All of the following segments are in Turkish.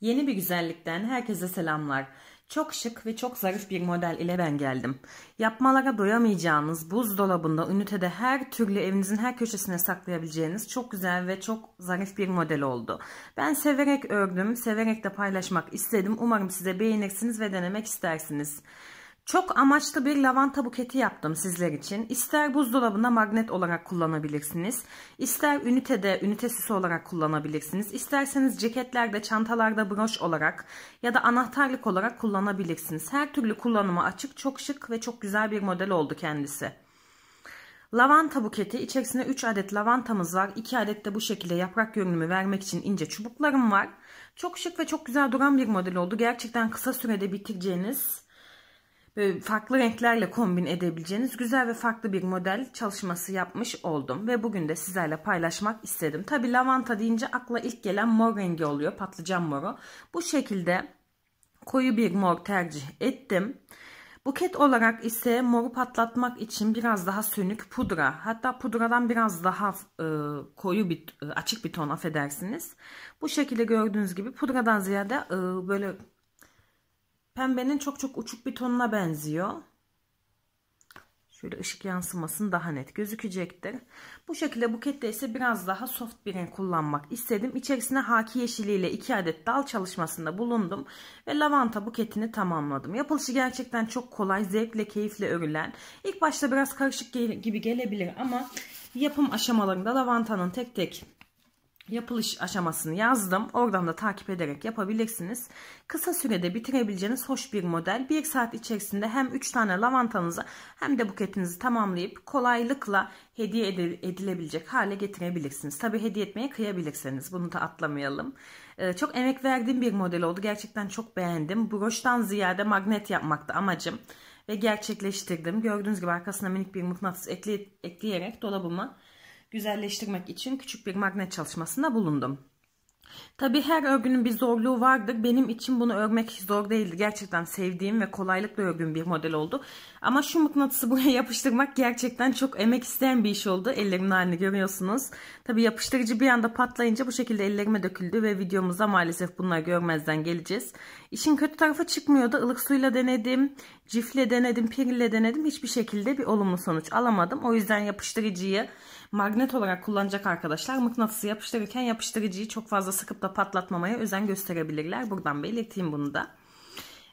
Yeni bir güzellikten herkese selamlar. Çok şık ve çok zarif bir model ile ben geldim. Yapmalara doyamayacağınız buzdolabında ünitede her türlü evinizin her köşesine saklayabileceğiniz çok güzel ve çok zarif bir model oldu. Ben severek ördüm, severek de paylaşmak istedim. Umarım size beğenirsiniz ve denemek istersiniz. Çok amaçlı bir lavanta buketi yaptım sizler için. İster buzdolabında magnet olarak kullanabilirsiniz. ister ünitede ünite süsü olarak kullanabilirsiniz. İsterseniz ceketlerde, çantalarda broş olarak ya da anahtarlık olarak kullanabilirsiniz. Her türlü kullanıma açık, çok şık ve çok güzel bir model oldu kendisi. Lavanta buketi içerisinde 3 adet lavantamız var. 2 adet de bu şekilde yaprak görünümü vermek için ince çubuklarım var. Çok şık ve çok güzel duran bir model oldu. Gerçekten kısa sürede bitireceğiniz böyle farklı renklerle kombin edebileceğiniz güzel ve farklı bir model çalışması yapmış oldum. Ve bugün de sizlerle paylaşmak istedim. Tabi lavanta deyince akla ilk gelen mor rengi oluyor. Patlıcan moru. Bu şekilde koyu bir mor tercih ettim. Buket olarak ise moru patlatmak için biraz daha sönük pudra hatta pudradan biraz daha e, koyu bir e, açık bir ton affedersiniz. Bu şekilde gördüğünüz gibi pudradan ziyade e, böyle Pembenin çok çok uçuk bir tonuna benziyor. Şöyle ışık yansımasın daha net gözükecektir. Bu şekilde bukette ise biraz daha soft bir renk kullanmak istedim. İçerisine haki yeşiliyle 2 adet dal çalışmasında bulundum. Ve lavanta buketini tamamladım. Yapılışı gerçekten çok kolay, zevkle, keyifle örülen. İlk başta biraz karışık gibi gelebilir ama yapım aşamalarında lavantanın tek tek yapılış aşamasını yazdım. Oradan da takip ederek yapabilirsiniz. Kısa sürede bitirebileceğiniz hoş bir model. Bir saat içerisinde hem 3 tane lavantanızı hem de buketinizi tamamlayıp kolaylıkla hediye edilebilecek hale getirebilirsiniz. Tabi hediye etmeye kıyabilirseniz bunu da atlamayalım. Ee, çok emek verdiğim bir model oldu. Gerçekten çok beğendim. Broştan ziyade magnet yapmakta amacım. Ve gerçekleştirdim. Gördüğünüz gibi arkasına minik bir mıknatıs ekleyerek dolabımı güzelleştirmek için küçük bir magnet çalışmasında bulundum. Tabi her örgünün bir zorluğu vardır. Benim için bunu örmek zor değildi. Gerçekten sevdiğim ve kolaylıkla ördüğüm bir model oldu. Ama şu mıknatısı buraya yapıştırmak gerçekten çok emek isteyen bir iş oldu. Ellerimin halini görüyorsunuz. Tabi yapıştırıcı bir anda patlayınca bu şekilde ellerime döküldü ve videomuzda maalesef bunları görmezden geleceğiz. İşin kötü tarafı çıkmıyordu. Ilık suyla denedim, cifle denedim, pirille denedim. Hiçbir şekilde bir olumlu sonuç alamadım. O yüzden yapıştırıcıyı Magnet olarak kullanacak arkadaşlar mıknatısı yapıştırırken yapıştırıcıyı çok fazla sıkıp da patlatmamaya özen gösterebilirler. Buradan belirteyim bunu da.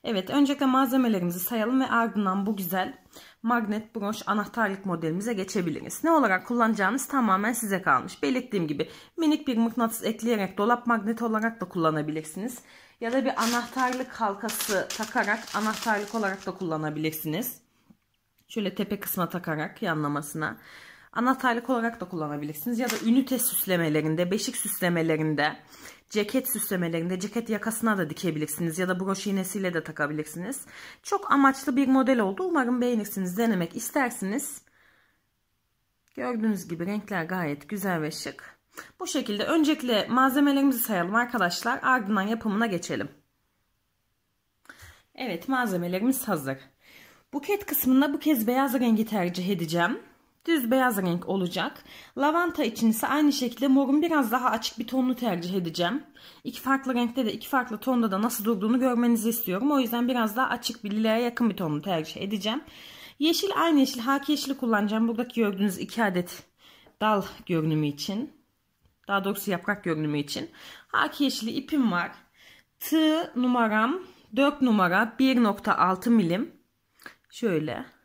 Evet öncelikle malzemelerimizi sayalım ve ardından bu güzel magnet broş anahtarlık modelimize geçebiliriz. Ne olarak kullanacağınız tamamen size kalmış. Belirttiğim gibi minik bir mıknatıs ekleyerek dolap magneti olarak da kullanabilirsiniz. Ya da bir anahtarlık halkası takarak anahtarlık olarak da kullanabilirsiniz. Şöyle tepe kısma takarak yanlamasına. Anahtarlık olarak da kullanabilirsiniz. Ya da ünite süslemelerinde, beşik süslemelerinde, ceket süslemelerinde, ceket yakasına da dikebilirsiniz. Ya da broş iğnesiyle de takabilirsiniz. Çok amaçlı bir model oldu. Umarım beğenirsiniz, denemek istersiniz. Gördüğünüz gibi renkler gayet güzel ve şık. Bu şekilde öncelikle malzemelerimizi sayalım arkadaşlar. Ardından yapımına geçelim. Evet malzemelerimiz hazır. Buket kısmında bu kez beyaz rengi tercih edeceğim düz beyaz renk olacak. Lavanta için ise aynı şekilde morun biraz daha açık bir tonunu tercih edeceğim. İki farklı renkte de iki farklı tonda da nasıl durduğunu görmenizi istiyorum. O yüzden biraz daha açık bir lilaya yakın bir tonunu tercih edeceğim. Yeşil aynı yeşil haki yeşili kullanacağım. Buradaki gördüğünüz iki adet dal görünümü için. Daha doğrusu yaprak görünümü için. Haki yeşili ipim var. Tığ numaram 4 numara 1.6 milim. Şöyle.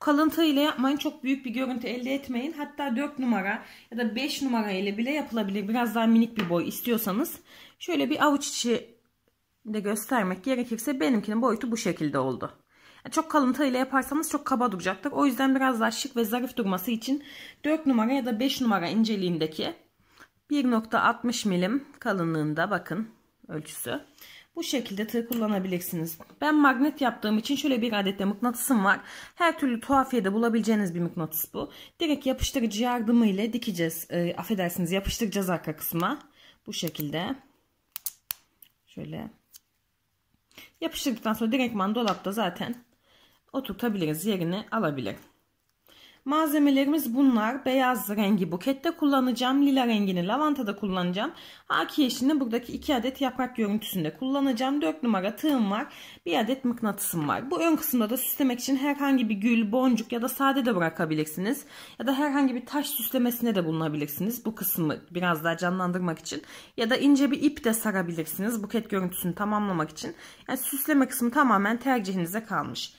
Kalıntı ile yapmayın. Çok büyük bir görüntü elde etmeyin. Hatta 4 numara ya da 5 numara ile bile yapılabilir. Biraz daha minik bir boy istiyorsanız. Şöyle bir avuç içi de göstermek gerekirse benimkinin boyutu bu şekilde oldu. çok kalıntı ile yaparsanız çok kaba duracaktır. O yüzden biraz daha şık ve zarif durması için 4 numara ya da 5 numara inceliğindeki 1.60 milim kalınlığında bakın ölçüsü. Bu şekilde tığ kullanabileceksiniz. Ben magnet yaptığım için şöyle bir adet de mıknatısım var. Her türlü tuhafiyede bulabileceğiniz bir mıknatıs bu. Direkt yapıştırıcı yardımıyla dikeceğiz. E, affedersiniz yapıştıracağız arka kısma. Bu şekilde. Şöyle. Yapıştırdıktan sonra direktman dolapta zaten oturtabiliriz. Yerini alabilir. Malzemelerimiz bunlar. Beyaz rengi bukette kullanacağım. Lila rengini lavantada kullanacağım. Haki yeşilini buradaki 2 adet yaprak görüntüsünde kullanacağım. 4 numara tığım var. 1 adet mıknatısım var. Bu ön kısımda da süslemek için herhangi bir gül, boncuk ya da sade de bırakabilirsiniz. Ya da herhangi bir taş süslemesine de bulunabilirsiniz. Bu kısmı biraz daha canlandırmak için. Ya da ince bir ip de sarabilirsiniz. Buket görüntüsünü tamamlamak için. Yani süsleme kısmı tamamen tercihinize kalmış.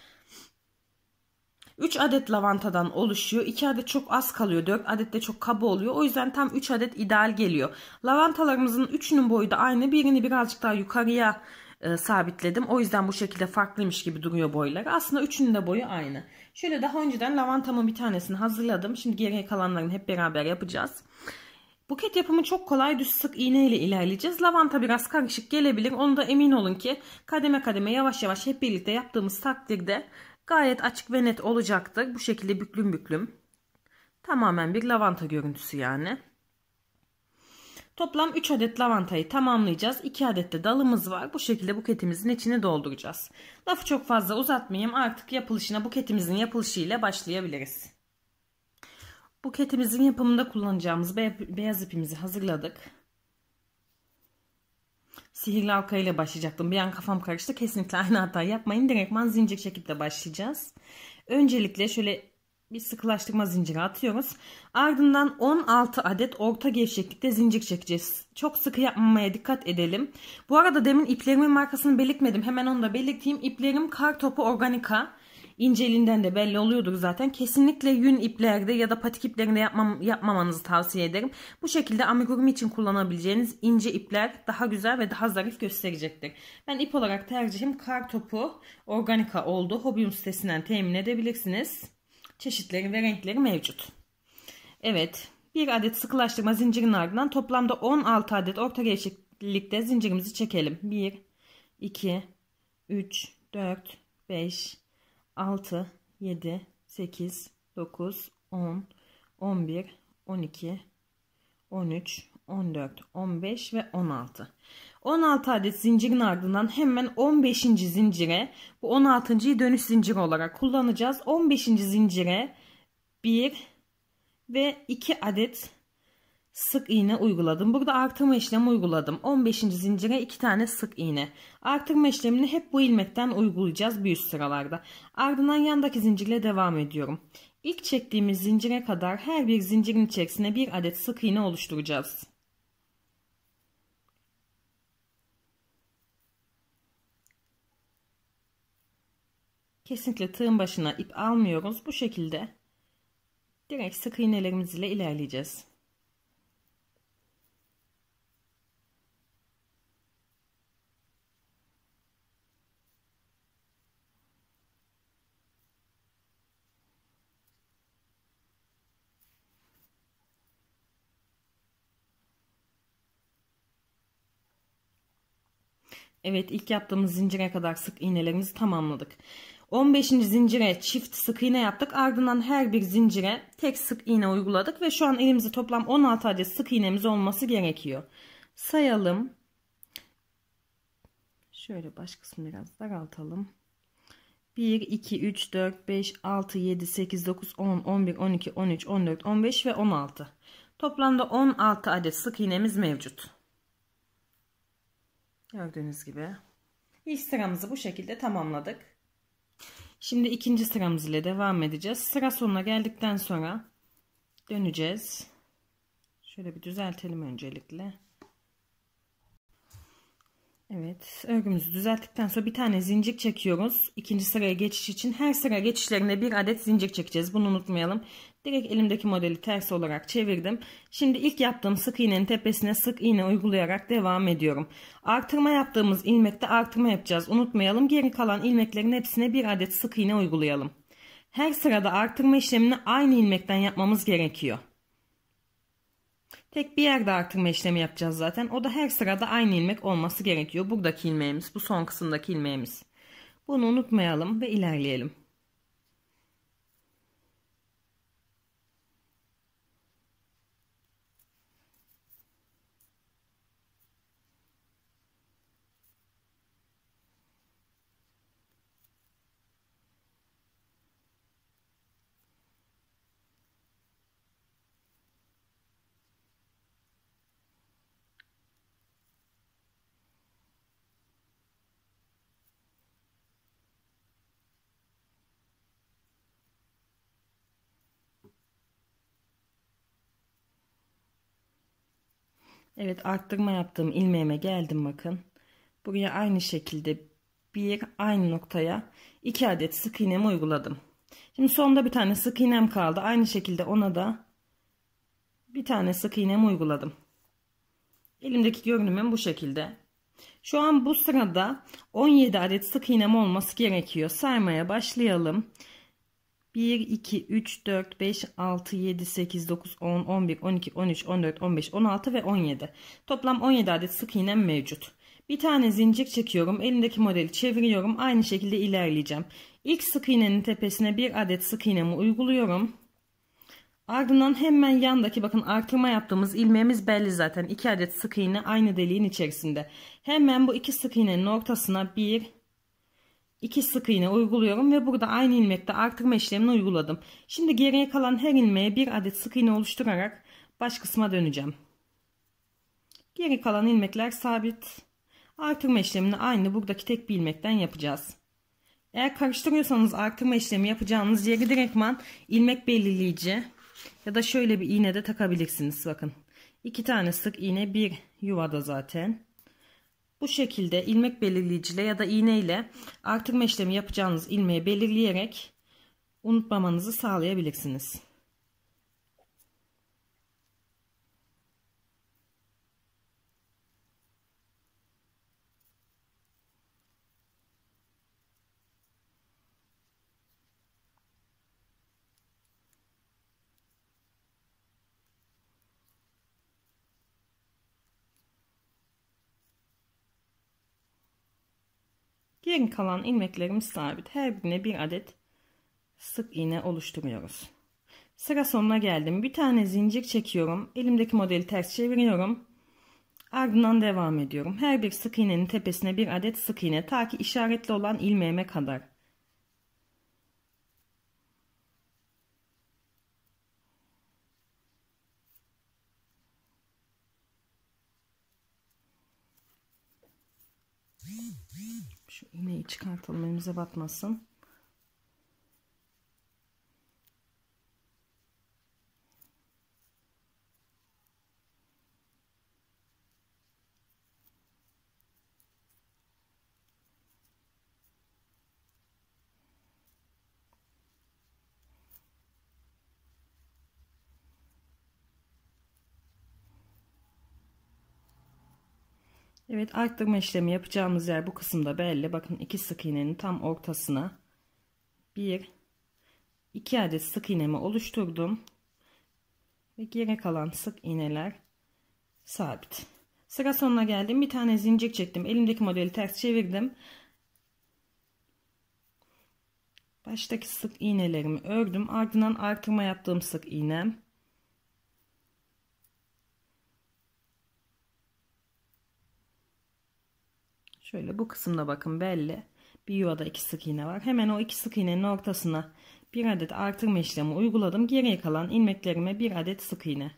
3 adet lavantadan oluşuyor. 2 adet çok az kalıyor. 4 adet de çok kaba oluyor. O yüzden tam 3 adet ideal geliyor. Lavantalarımızın 3'ünün boyu da aynı. Birini birazcık daha yukarıya e, sabitledim. O yüzden bu şekilde farklıymış gibi duruyor boyları. Aslında üçünün de boyu aynı. Şöyle daha önceden lavantamın bir tanesini hazırladım. Şimdi geriye kalanlarını hep beraber yapacağız. Buket yapımı çok kolay düz sık iğne ile ilerleyeceğiz. Lavanta biraz karışık gelebilir. Onu da emin olun ki kademe kademe yavaş yavaş hep birlikte yaptığımız takdirde Gayet açık ve net olacaktı. Bu şekilde büklüm büklüm. Tamamen bir lavanta görüntüsü yani. Toplam 3 adet lavantayı tamamlayacağız. 2 adet de dalımız var. Bu şekilde buketimizin içini dolduracağız. Lafı çok fazla uzatmayayım. Artık yapılışına buketimizin yapılışı ile başlayabiliriz. Buketimizin yapımında kullanacağımız beyaz ipimizi hazırladık sihirli halka ile başlayacaktım. Bir an kafam karıştı. Kesinlikle aynı hata yapmayın. Direktman zincir çekip de başlayacağız. Öncelikle şöyle bir sıkılaştırma zinciri atıyoruz. Ardından 16 adet orta gevşeklikte zincir çekeceğiz. Çok sıkı yapmamaya dikkat edelim. Bu arada demin iplerimin markasını belirtmedim. Hemen onu da belirteyim. İplerim kar topu organika inceliğinden de belli oluyordur zaten. Kesinlikle yün iplerde ya da patik iplerinde yapmam, yapmamanızı tavsiye ederim. Bu şekilde amigurumi için kullanabileceğiniz ince ipler daha güzel ve daha zarif gösterecektir. Ben ip olarak tercihim kar topu organika oldu. Hobium sitesinden temin edebilirsiniz. Çeşitleri ve renkleri mevcut. Evet bir adet sıkılaştırma zincirin ardından toplamda 16 adet orta gevşeklikte zincirimizi çekelim. 1, 2, 3, 4, 5, 6, 7, 8, 9, 10, 11, 12, 13, 14, 15 ve 16. 16 adet zincirin ardından hemen 15. zincire bu 16.yi dönüş zinciri olarak kullanacağız. 15. zincire 1 ve 2 adet sık iğne uyguladım. Burada artırma işlemi uyguladım. 15. zincire 2 tane sık iğne. Artırma işlemini hep bu ilmekten uygulayacağız bir üst sıralarda. Ardından yandaki zincirle devam ediyorum. İlk çektiğimiz zincire kadar her bir zincirin içerisine bir adet sık iğne oluşturacağız. Kesinlikle tığın başına ip almıyoruz. Bu şekilde direkt sık iğnelerimiz ile ilerleyeceğiz. Evet ilk yaptığımız zincire kadar sık iğnelerimizi tamamladık. 15. zincire çift sık iğne yaptık. Ardından her bir zincire tek sık iğne uyguladık. Ve şu an elimizde toplam 16 adet sık iğnemiz olması gerekiyor. Sayalım. Şöyle baş kısmını biraz daraltalım. 1, 2, 3, 4, 5, 6, 7, 8, 9, 10, 11, 12, 13, 14, 15 ve 16. Toplamda 16 adet sık iğnemiz mevcut. Gördüğünüz gibi. İlk sıramızı bu şekilde tamamladık. Şimdi ikinci sıramız ile devam edeceğiz. Sıra sonuna geldikten sonra döneceğiz. Şöyle bir düzeltelim öncelikle. Evet örgümüzü düzelttikten sonra bir tane zincir çekiyoruz. İkinci sıraya geçiş için her sıra geçişlerinde bir adet zincir çekeceğiz. Bunu unutmayalım. Direkt elimdeki modeli ters olarak çevirdim. Şimdi ilk yaptığım sık iğnenin tepesine sık iğne uygulayarak devam ediyorum. Artırma yaptığımız ilmekte artırma yapacağız. Unutmayalım geri kalan ilmeklerin hepsine bir adet sık iğne uygulayalım. Her sırada artırma işlemini aynı ilmekten yapmamız gerekiyor. Tek bir yerde artırma işlemi yapacağız zaten. O da her sırada aynı ilmek olması gerekiyor. Buradaki ilmeğimiz, bu son kısımdaki ilmeğimiz. Bunu unutmayalım ve ilerleyelim. Evet arttırma yaptığım ilmeğime geldim bakın. Buraya aynı şekilde bir aynı noktaya iki adet sık iğnemi uyguladım. Şimdi sonda bir tane sık iğnem kaldı. Aynı şekilde ona da bir tane sık iğnemi uyguladım. Elimdeki görünümüm bu şekilde. Şu an bu sırada 17 adet sık iğnem olması gerekiyor. Saymaya başlayalım. 1 1, 2, 3, 4, 5, 6, 7, 8, 9, 10, 11, 12, 13, 14, 15, 16 ve 17. Toplam 17 adet sık iğnem mevcut. Bir tane zincir çekiyorum. Elimdeki modeli çeviriyorum. Aynı şekilde ilerleyeceğim. İlk sık iğnenin tepesine bir adet sık iğnemi uyguluyorum. Ardından hemen yandaki bakın artırma yaptığımız ilmeğimiz belli zaten. 2 adet sık iğne aynı deliğin içerisinde. Hemen bu iki sık iğnenin ortasına 1, 2 sık iğne uyguluyorum ve burada aynı ilmekte artırma işlemini uyguladım. Şimdi geriye kalan her ilmeğe bir adet sık iğne oluşturarak baş kısma döneceğim. Geri kalan ilmekler sabit. Artırma işlemini aynı buradaki tek bir ilmekten yapacağız. Eğer karıştırıyorsanız artırma işlemi yapacağınız yeri direktman ilmek belirleyici ya da şöyle bir iğne de takabilirsiniz. Bakın iki tane sık iğne bir yuvada zaten. Bu şekilde ilmek belirleyiciyle ya da iğne ile artırma işlemi yapacağınız ilmeği belirleyerek unutmamanızı sağlayabilirsiniz. Geri kalan ilmeklerimiz sabit. Her birine bir adet sık iğne oluşturuyoruz. Sıra sonuna geldim. Bir tane zincir çekiyorum. Elimdeki modeli ters çeviriyorum. Ardından devam ediyorum. Her bir sık iğnenin tepesine bir adet sık iğne ta ki işaretli olan ilmeğime kadar. çıkartalım elimize batmasın. Evet arttırma işlemi yapacağımız yer bu kısımda belli. Bakın iki sık iğnenin tam ortasına bir iki adet sık iğnemi oluşturdum. Ve geri kalan sık iğneler sabit. Sıra sonuna geldim. Bir tane zincir çektim. Elimdeki modeli ters çevirdim. Baştaki sık iğnelerimi ördüm. Ardından artırma yaptığım sık iğnem. Şöyle bu kısımda bakın belli. Bir yuvada iki sık iğne var. Hemen o iki sık iğnenin ortasına bir adet artırma işlemi uyguladım. Geriye kalan ilmeklerime bir adet sık iğne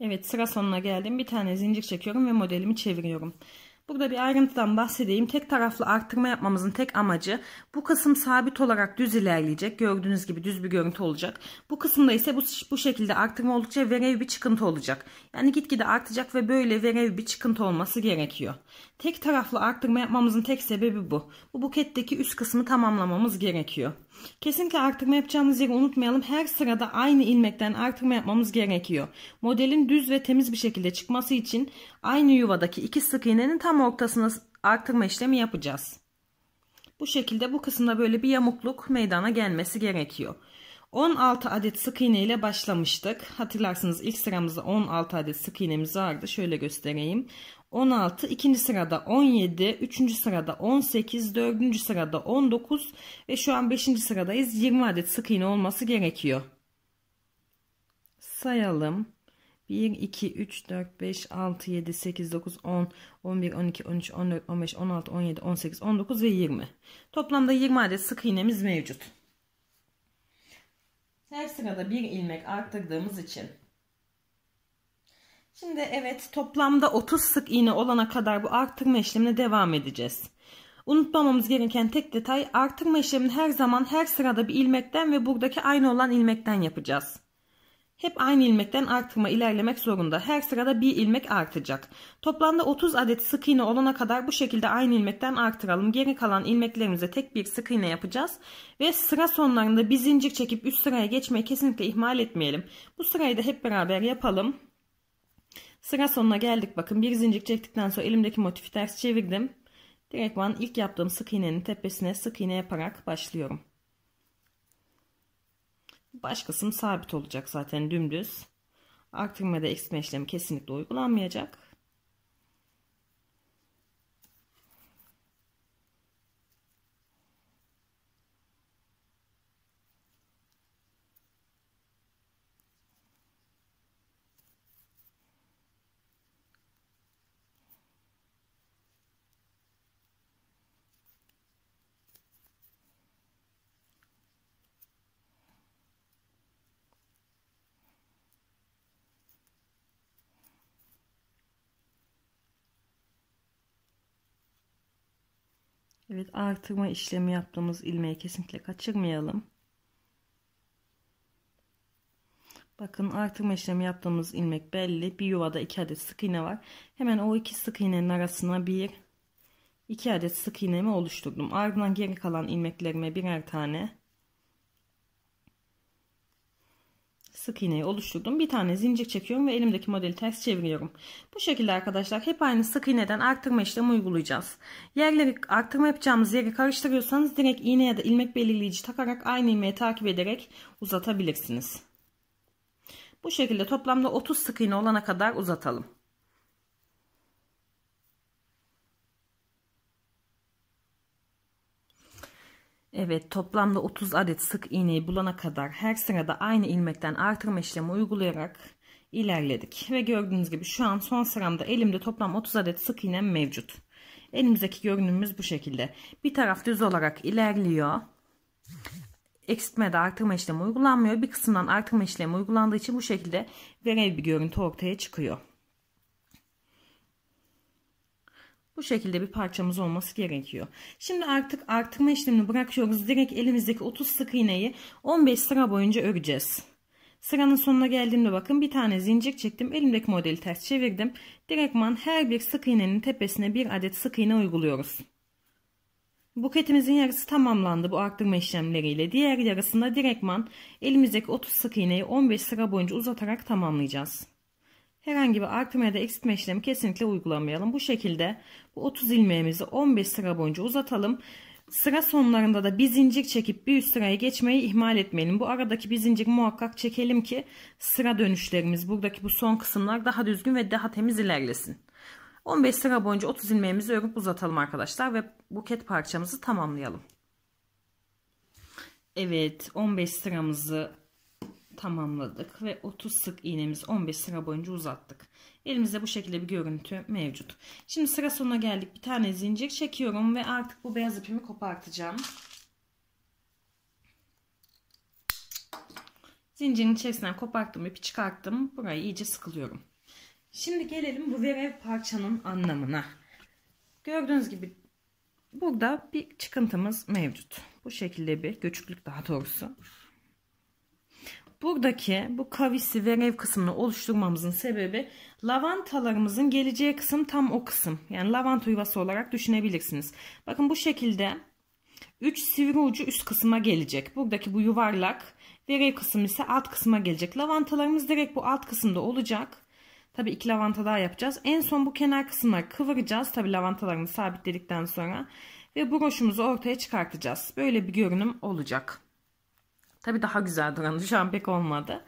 Evet sıra sonuna geldim. Bir tane zincir çekiyorum ve modelimi çeviriyorum. Burada bir ayrıntıdan bahsedeyim. Tek taraflı arttırma yapmamızın tek amacı bu kısım sabit olarak düz ilerleyecek. Gördüğünüz gibi düz bir görüntü olacak. Bu kısımda ise bu, bu şekilde arttırma oldukça verev bir çıkıntı olacak. Yani gitgide artacak ve böyle verev bir çıkıntı olması gerekiyor. Tek taraflı arttırma yapmamızın tek sebebi bu. Bu buketteki üst kısmı tamamlamamız gerekiyor. Kesinlikle artırma yapacağımız yeri unutmayalım. Her sırada aynı ilmekten artırma yapmamız gerekiyor. Modelin düz ve temiz bir şekilde çıkması için aynı yuvadaki iki sık iğnenin tam ortasına artırma işlemi yapacağız. Bu şekilde bu kısımda böyle bir yamukluk meydana gelmesi gerekiyor. 16 adet sık iğne ile başlamıştık. Hatırlarsınız ilk sıramızda 16 adet sık iğnemiz vardı. Şöyle göstereyim. 16, ikinci sırada 17, üçüncü sırada 18, dördüncü sırada 19 ve şu an beşinci sıradayız. 20 adet sık iğne olması gerekiyor. Sayalım. 1, 2, 3, 4, 5, 6, 7, 8, 9, 10, 11, 12, 13, 14, 15, 16, 17, 18, 19 ve 20. Toplamda 20 adet sık iğnemiz mevcut. Her sırada bir ilmek arttırdığımız için Şimdi evet toplamda 30 sık iğne olana kadar bu artırma işlemine devam edeceğiz. Unutmamamız gereken tek detay artırma işlemini her zaman her sırada bir ilmekten ve buradaki aynı olan ilmekten yapacağız. Hep aynı ilmekten artırma ilerlemek zorunda. Her sırada bir ilmek artacak. Toplamda 30 adet sık iğne olana kadar bu şekilde aynı ilmekten artıralım. Geri kalan ilmeklerimize tek bir sık iğne yapacağız. Ve sıra sonlarında bir zincir çekip üst sıraya geçmeyi kesinlikle ihmal etmeyelim. Bu sırayı da hep beraber yapalım. Sıra sonuna geldik bakın. Bir zincir çektikten sonra elimdeki motifi ters çevirdim. Direktman ilk yaptığım sık iğnenin tepesine sık iğne yaparak başlıyorum. Baş kısım sabit olacak zaten dümdüz. Artırma da eksme işlemi kesinlikle uygulanmayacak. Evet artırma işlemi yaptığımız ilmeği kesinlikle kaçırmayalım. Bakın artırma işlemi yaptığımız ilmek belli. Bir yuvada iki adet sık iğne var. Hemen o iki sık iğnenin arasına bir iki adet sık iğnemi oluşturdum. Ardından geri kalan ilmeklerime birer tane sık iğneyi oluşturdum. Bir tane zincir çekiyorum ve elimdeki modeli ters çeviriyorum. Bu şekilde arkadaşlar hep aynı sık iğneden arttırma işlemi uygulayacağız. Yerleri arttırma yapacağımız yeri karıştırıyorsanız direkt iğne ya da ilmek belirleyici takarak aynı ilmeği takip ederek uzatabilirsiniz. Bu şekilde toplamda 30 sık iğne olana kadar uzatalım. Evet toplamda 30 adet sık iğneyi bulana kadar her sırada aynı ilmekten artırma işlemi uygulayarak ilerledik. Ve gördüğünüz gibi şu an son sıramda elimde toplam 30 adet sık iğnem mevcut. Elimizdeki görünümümüz bu şekilde. Bir taraf düz olarak ilerliyor. de, artırma işlemi uygulanmıyor. Bir kısımdan artırma işlemi uygulandığı için bu şekilde verev bir görüntü ortaya çıkıyor. Bu şekilde bir parçamız olması gerekiyor. Şimdi artık artırma işlemini bırakıyoruz. Direkt elimizdeki 30 sık iğneyi 15 sıra boyunca öreceğiz. Sıranın sonuna geldiğimde bakın bir tane zincir çektim. Elimdeki modeli ters çevirdim. Direktman her bir sık iğnenin tepesine bir adet sık iğne uyguluyoruz. Buketimizin yarısı tamamlandı bu arttırma işlemleriyle. Diğer yarısında direktman elimizdeki 30 sık iğneyi 15 sıra boyunca uzatarak tamamlayacağız. Herhangi bir artırma ya da eksiltme işlemi kesinlikle uygulamayalım. Bu şekilde bu 30 ilmeğimizi 15 sıra boyunca uzatalım. Sıra sonlarında da bir zincir çekip bir üst sıraya geçmeyi ihmal etmeyelim. Bu aradaki bir zincir muhakkak çekelim ki sıra dönüşlerimiz buradaki bu son kısımlar daha düzgün ve daha temiz ilerlesin. 15 sıra boyunca 30 ilmeğimizi örüp uzatalım arkadaşlar ve buket parçamızı tamamlayalım. Evet 15 sıramızı tamamladık ve 30 sık iğnemiz 15 sıra boyunca uzattık. Elimizde bu şekilde bir görüntü mevcut. Şimdi sıra sonuna geldik. Bir tane zincir çekiyorum ve artık bu beyaz ipimi kopartacağım. Zincirin içerisinden koparttım ipi çıkarttım. Burayı iyice sıkılıyorum. Şimdi gelelim bu verev parçanın anlamına. Gördüğünüz gibi burada bir çıkıntımız mevcut. Bu şekilde bir göçüklük daha doğrusu. Buradaki bu kavisi ve rev kısmını oluşturmamızın sebebi lavantalarımızın geleceği kısım tam o kısım. Yani lavanta yuvası olarak düşünebilirsiniz. Bakın bu şekilde 3 sivri ucu üst kısma gelecek. Buradaki bu yuvarlak ve rev kısım ise alt kısma gelecek. Lavantalarımız direkt bu alt kısımda olacak. Tabi iki lavanta daha yapacağız. En son bu kenar kısımları kıvıracağız. Tabi lavantalarımızı sabitledikten sonra. Ve broşumuzu ortaya çıkartacağız. Böyle bir görünüm olacak. Tabi daha güzel duranı şu an pek olmadı.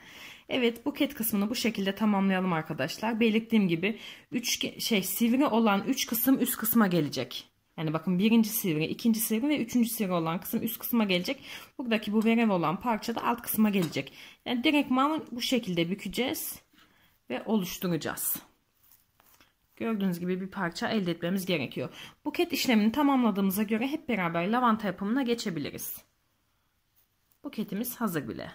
Evet buket kısmını bu şekilde tamamlayalım arkadaşlar. Belirttiğim gibi üç şey sivri olan 3 kısım üst kısma gelecek. Yani bakın birinci sivri, ikinci sivri ve üçüncü sivri olan kısım üst kısma gelecek. Buradaki bu verev olan parça da alt kısma gelecek. Yani direktman bu şekilde bükeceğiz ve oluşturacağız. Gördüğünüz gibi bir parça elde etmemiz gerekiyor. Buket işlemini tamamladığımıza göre hep beraber lavanta yapımına geçebiliriz. Buketimiz hazır bile.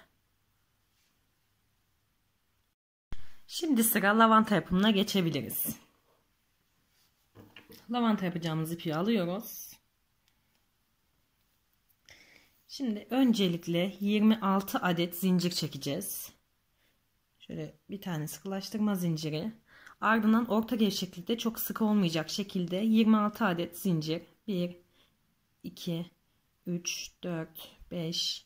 Şimdi sıra lavanta yapımına geçebiliriz. Lavanta yapacağımız ipi alıyoruz. Şimdi öncelikle 26 adet zincir çekeceğiz. Şöyle bir tane sıkılaştırma zinciri. Ardından orta gevşeklikte çok sıkı olmayacak şekilde 26 adet zincir. 1, 2, 3, 4, 5,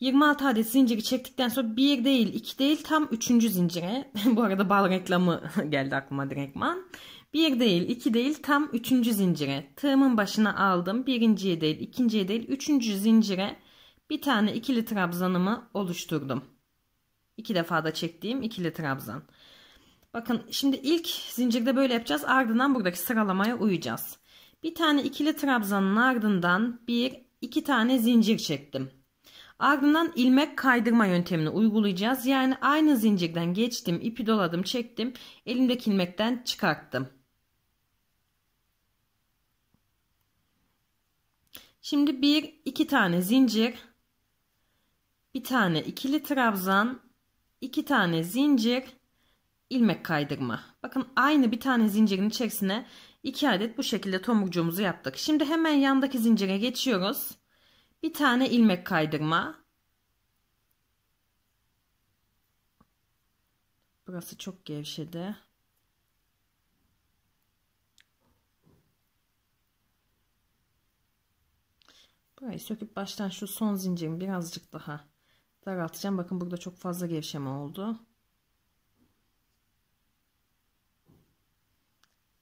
26 adet zinciri çektikten sonra bir değil iki değil tam üçüncü zincire. Bu arada bal reklamı geldi aklıma direktman. Bir değil iki değil tam üçüncü zincire. Tığımın başına aldım. birinciye değil ikinciye değil üçüncü zincire bir tane ikili trabzanımı oluşturdum. İki defa da çektiğim ikili trabzan. Bakın şimdi ilk zincirde böyle yapacağız. Ardından buradaki sıralamaya uyacağız. Bir tane ikili trabzanın ardından bir iki tane zincir çektim. Ardından ilmek kaydırma yöntemini uygulayacağız. Yani aynı zincirden geçtim, ipi doladım, çektim, elimdeki ilmekten çıkarttım. Şimdi bir iki tane zincir, bir tane ikili trabzan, iki tane zincir, ilmek kaydırma. Bakın aynı bir tane zincirin içerisine iki adet bu şekilde tomurcuğumuzu yaptık. Şimdi hemen yandaki zincire geçiyoruz bir tane ilmek kaydırma. Burası çok gevşedi. Burayı söküp baştan şu son zincirimi birazcık daha daraltacağım. Bakın burada çok fazla gevşeme oldu.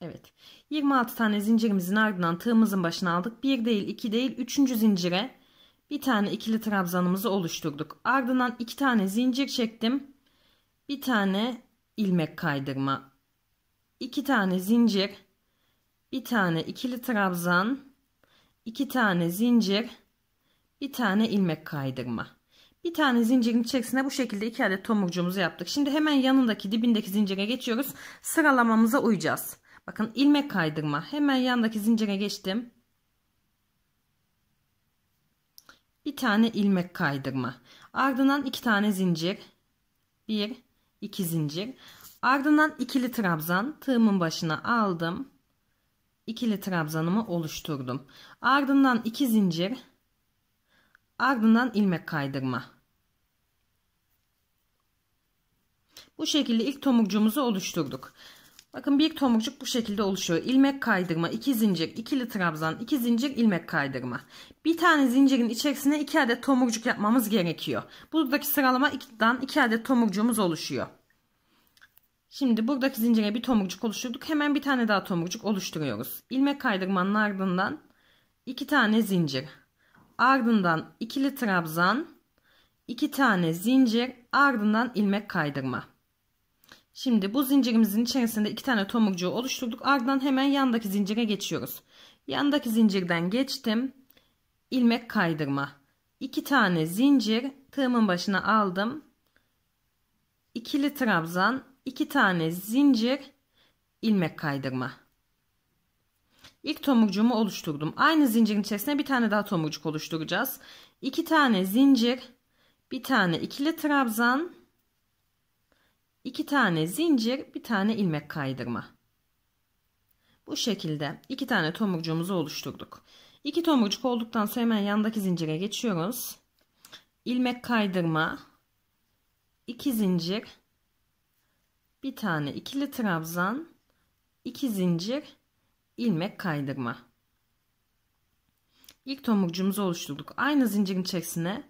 Evet. 26 tane zincirimizin ardından tığımızın başına aldık. 1 değil, 2 değil, 3. zincire bir tane ikili trabzanımızı oluşturduk. Ardından iki tane zincir çektim. Bir tane ilmek kaydırma. İki tane zincir. Bir tane ikili trabzan. iki tane zincir. Bir tane ilmek kaydırma. Bir tane zincirin içerisine bu şekilde iki adet tomurcuğumuzu yaptık. Şimdi hemen yanındaki dibindeki zincire geçiyoruz. Sıralamamıza uyacağız. Bakın ilmek kaydırma. Hemen yandaki zincire geçtim. bir tane ilmek kaydırma ardından iki tane zincir bir iki zincir ardından ikili trabzan tığımın başına aldım ikili trabzanımı oluşturdum ardından iki zincir ardından ilmek kaydırma bu şekilde ilk tomurcuğumuzu oluşturduk Bakın bir tomurcuk bu şekilde oluşuyor. İlmek kaydırma, 2 zincir, ikili trabzan, 2 iki zincir, ilmek kaydırma. Bir tane zincirin içerisine 2 adet tomurcuk yapmamız gerekiyor. Buradaki sıralama 2'den 2 adet tomurcuğumuz oluşuyor. Şimdi buradaki zincire bir tomurcuk oluşturduk. Hemen bir tane daha tomurcuk oluşturuyoruz. İlmek kaydırmanın ardından 2 tane zincir. Ardından ikili trabzan, 2 iki tane zincir, ardından ilmek kaydırma. Şimdi bu zincirimizin içerisinde iki tane tomurcuğu oluşturduk. Ardından hemen yandaki zincire geçiyoruz. Yandaki zincirden geçtim. ilmek kaydırma. İki tane zincir tığımın başına aldım. İkili trabzan, 2 iki tane zincir, ilmek kaydırma. İlk tomurcuğumu oluşturdum. Aynı zincirin içerisine bir tane daha tomurcuk oluşturacağız. İki tane zincir, bir tane ikili trabzan, 2 tane zincir, bir tane ilmek kaydırma. Bu şekilde iki tane tomurcuğumuzu oluşturduk. İki tomurcuk olduktan sonra hemen yandaki zincire geçiyoruz. İlmek kaydırma, iki zincir, bir tane ikili trabzan, iki zincir, ilmek kaydırma. İlk tomurcuğumuzu oluşturduk. Aynı zincirin içerisine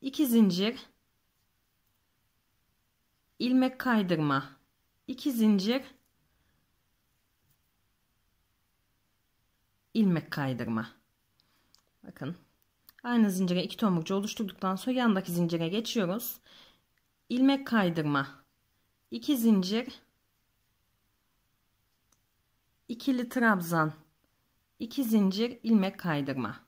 iki zincir, ilmek kaydırma 2 zincir ilmek kaydırma bakın aynı zincire iki tomurcu oluşturduktan sonra yandaki zincire geçiyoruz ilmek kaydırma 2 zincir ikili trabzan 2 zincir ilmek kaydırma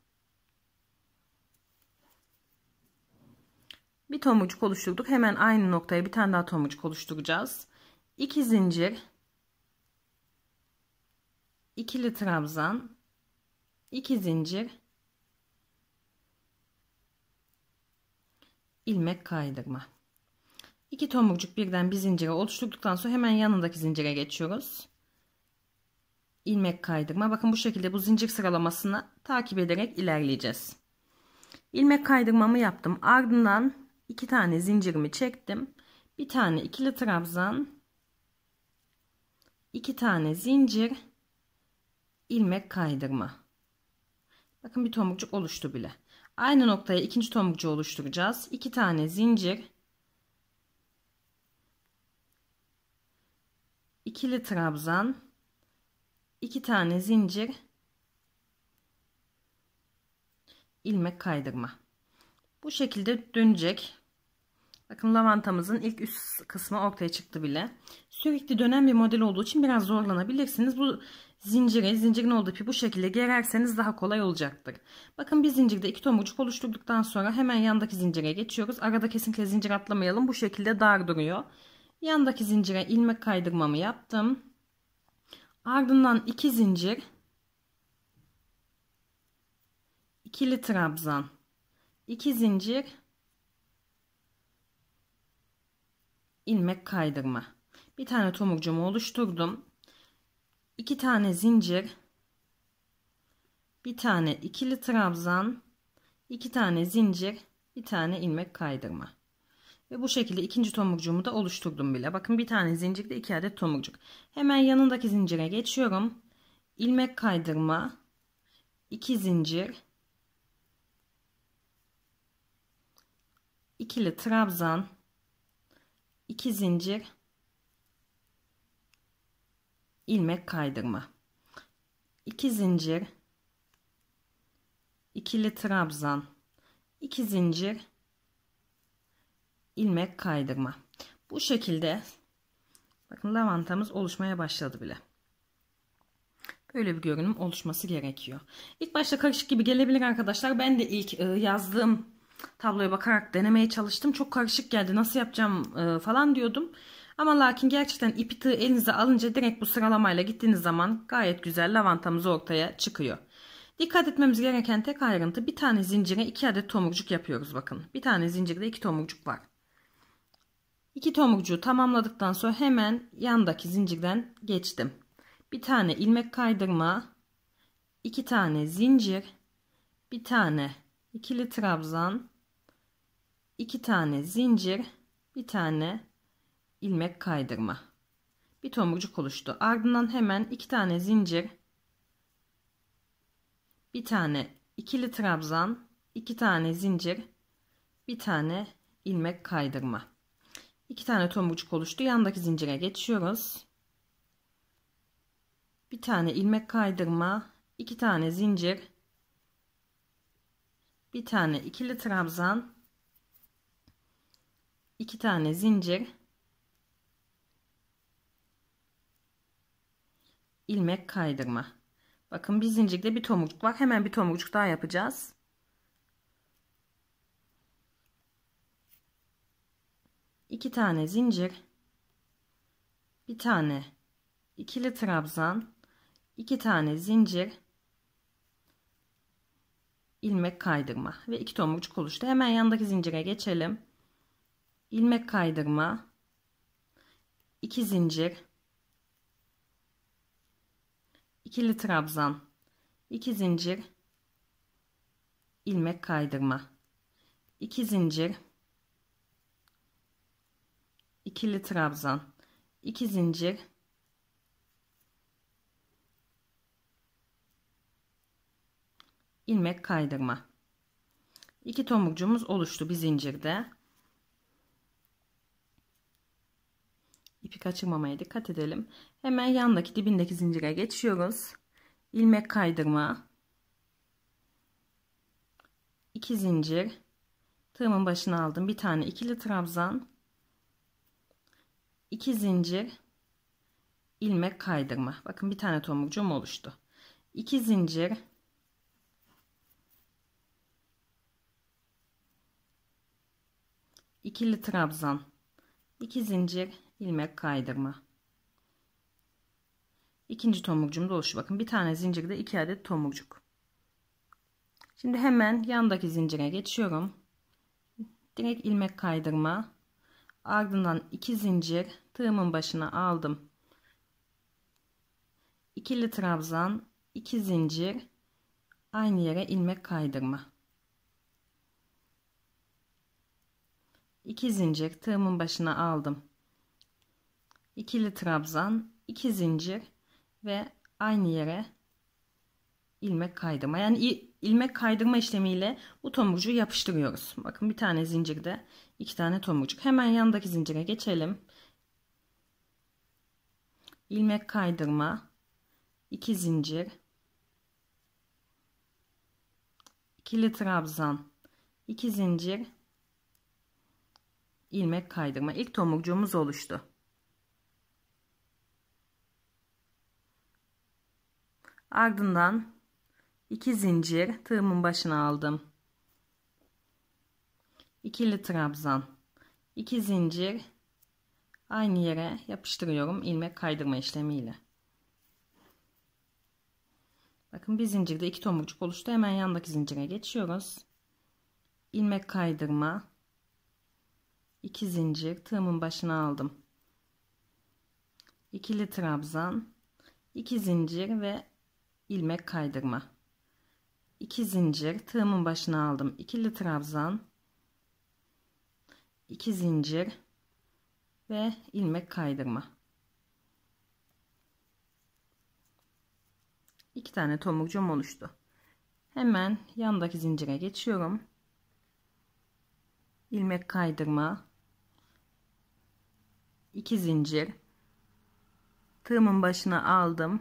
Bir tomurcuk oluşturduk. Hemen aynı noktaya bir tane daha tomurcuk oluşturacağız. 2 zincir, ikili trabzan, 2 zincir, ilmek kaydırma. 2 tomurcuk birden bir zincire oluşturduktan sonra hemen yanındaki zincire geçiyoruz. Ilmek kaydırma. Bakın bu şekilde bu zincir sıralamasını takip ederek ilerleyeceğiz. Ilmek kaydırmamı yaptım. Ardından iki tane zincirimi çektim. Bir tane ikili trabzan, iki tane zincir, ilmek kaydırma. Bakın bir tomurcuk oluştu bile. Aynı noktaya ikinci tomurcu oluşturacağız. İki tane zincir, ikili trabzan, iki tane zincir, ilmek kaydırma. Bu şekilde dönecek Bakın lavantamızın ilk üst kısmı ortaya çıktı bile. Sürekli dönen bir model olduğu için biraz zorlanabilirsiniz. Bu zinciri, zincirin olduğu ipi bu şekilde gererseniz daha kolay olacaktır. Bakın bir zincirde iki tomucuk oluşturduktan sonra hemen yandaki zincire geçiyoruz. Arada kesinlikle zincir atlamayalım. Bu şekilde dar duruyor. Yandaki zincire ilmek kaydırmamı yaptım. Ardından iki zincir. ikili trabzan. iki zincir ilmek kaydırma. Bir tane tomurcumu oluşturdum. 2 tane zincir, bir tane ikili trabzan, iki tane zincir, bir tane ilmek kaydırma. Ve bu şekilde ikinci tomurcuğumu da oluşturdum bile. Bakın bir tane zincirde iki adet tomurcuk. Hemen yanındaki zincire geçiyorum. ilmek kaydırma, iki zincir, ikili trabzan, 2 zincir ilmek kaydırma 2 zincir ikili trabzan 2 zincir ilmek kaydırma bu şekilde bakın lavantamız oluşmaya başladı bile Böyle bir görünüm oluşması gerekiyor. İlk başta karışık gibi gelebilir arkadaşlar. Ben de ilk e, yazdığım tabloya bakarak denemeye çalıştım. Çok karışık geldi nasıl yapacağım e, falan diyordum. Ama lakin gerçekten ipi tığ elinize alınca direkt bu sıralamayla gittiğiniz zaman gayet güzel lavantamız ortaya çıkıyor. Dikkat etmemiz gereken tek ayrıntı bir tane zincire iki adet tomurcuk yapıyoruz bakın. Bir tane zincirde iki tomurcuk var. İki tomurcuğu tamamladıktan sonra hemen yandaki zincirden geçtim. Bir tane ilmek kaydırma, iki tane zincir, bir tane ikili trabzan, iki tane zincir, bir tane ilmek kaydırma. Bir tomurcuk oluştu. Ardından hemen iki tane zincir, bir tane ikili trabzan, iki tane zincir, bir tane ilmek kaydırma. İki tane tomurcuk oluştu. Yandaki zincire geçiyoruz. Bir tane ilmek kaydırma, iki tane zincir, bir tane ikili trabzan iki tane zincir ilmek kaydırma bakın bir zincirde bir tomurcuk var hemen bir tomurcuk daha yapacağız iki tane zincir bir tane ikili trabzan iki tane zincir ilmek kaydırma ve iki tomurcuk oluştu. Hemen yandaki zincire geçelim. ilmek kaydırma, iki zincir, ikili trabzan, iki zincir, ilmek kaydırma, iki zincir, ikili trabzan, iki zincir, ilmek kaydırma. 2 tomurcuğumuz oluştu bir zincirde. İpi kaçırmamaya dikkat edelim. Hemen yandaki dibindeki zincire geçiyoruz. İlmek kaydırma. 2 zincir. Tığımın başına aldım. Bir tane ikili trabzan. 2 zincir. ilmek kaydırma. Bakın bir tane tomurcuğum oluştu. 2 zincir ikili trabzan 2 zincir ilmek kaydırma ikinci tomurcuğumda oluşu bakın bir tane zincirde iki adet tomurcuk şimdi hemen yandaki zincire geçiyorum direkt ilmek kaydırma ardından iki zincir tığımın başına aldım ikili trabzan iki zincir aynı yere ilmek kaydırma 2 zincir tığımın başına aldım. ikili trabzan, 2 zincir ve aynı yere ilmek kaydırma. Yani ilmek kaydırma işlemiyle bu tomurcuğu yapıştırıyoruz. Bakın bir tane zincirde iki tane tomurcuk. Hemen yandaki zincire geçelim. ilmek kaydırma, 2 zincir, ikili trabzan, 2 zincir ilmek kaydırma. İlk tomurcuğumuz oluştu. Ardından 2 zincir tığımın başına aldım. İkili trabzan. 2 zincir aynı yere yapıştırıyorum ilmek kaydırma işlemiyle. Bakın bir zincirde iki tomurcuk oluştu. Hemen yandaki zincire geçiyoruz. İlmek kaydırma. 2 zincir tığımın başına aldım. İkili trabzan, 2 zincir ve ilmek kaydırma. 2 zincir tığımın başına aldım. İkili trabzan, 2 zincir ve ilmek kaydırma. 2 tane tomurcum oluştu. Hemen yandaki zincire geçiyorum. ilmek kaydırma 2 zincir tığımın başına aldım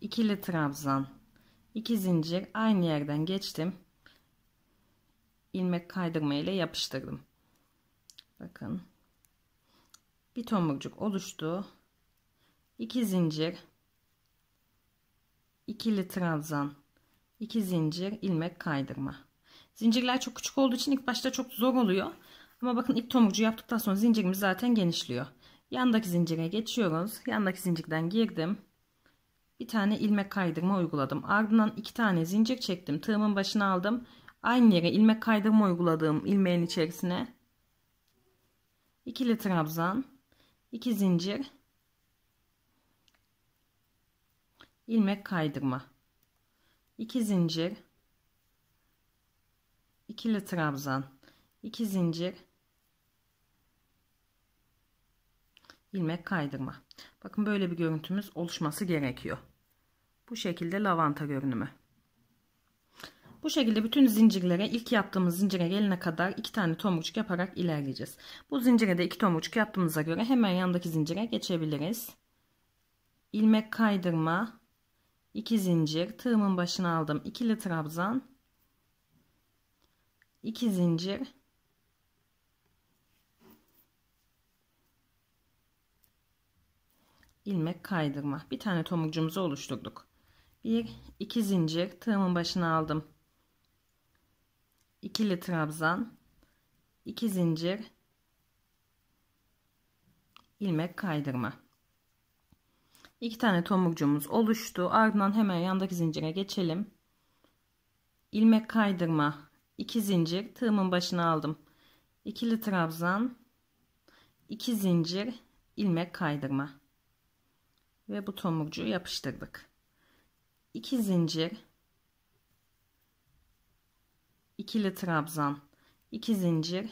ikili trabzan 2 iki zincir aynı yerden geçtim ilmek kaydırma ile yapıştırdım bakın bir tomurcuk oluştu 2 zincir ikili trabzan 2 iki zincir ilmek kaydırma zincirler çok küçük olduğu için ilk başta çok zor oluyor ama bakın ip tomurcu yaptıktan sonra zincirimiz zaten genişliyor. Yandaki zincire geçiyoruz. Yandaki zincirden girdim. Bir tane ilmek kaydırma uyguladım. Ardından iki tane zincir çektim. Tığımın başına aldım. Aynı yere ilmek kaydırma uyguladığım ilmeğin içerisine ikili trabzan, iki zincir, ilmek kaydırma, iki zincir, ikili trabzan, iki zincir, ilmek kaydırma. Bakın böyle bir görüntümüz oluşması gerekiyor. Bu şekilde lavanta görünümü. Bu şekilde bütün zincirlere ilk yaptığımız zincire gelene kadar iki tane tomurcuk yaparak ilerleyeceğiz. Bu zincire de iki tomurcuk yaptığımıza göre hemen yandaki zincire geçebiliriz. İlmek kaydırma, 2 zincir, tığımın başına aldım ikili trabzan, 2 zincir, ilmek kaydırma. Bir tane tomurcumuzu oluşturduk. Bir iki zincir tığımın başına aldım. İkili trabzan, iki zincir, ilmek kaydırma. İki tane tomurcuğumuz oluştu. Ardından hemen yandaki zincire geçelim. İlmek kaydırma, iki zincir, tığımın başına aldım. İkili trabzan, iki zincir, ilmek kaydırma ve bu tomurcuğu yapıştırdık. 2 zincir, ikili trabzan, 2 zincir,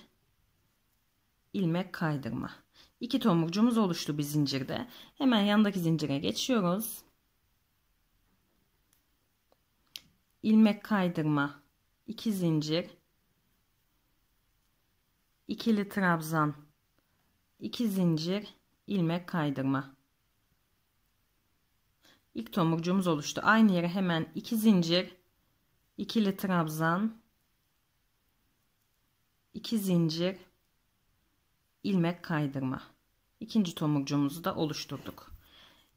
ilmek kaydırma. 2 tomurcumuz oluştu bir zincirde. Hemen yandaki zincire geçiyoruz. ilmek kaydırma, 2 zincir, ikili trabzan, 2 zincir, ilmek kaydırma ilk tomurcuğumuz oluştu. Aynı yere hemen 2 zincir, ikili trabzan, 2 zincir, ilmek kaydırma. İkinci tomurcuğumuzu da oluşturduk.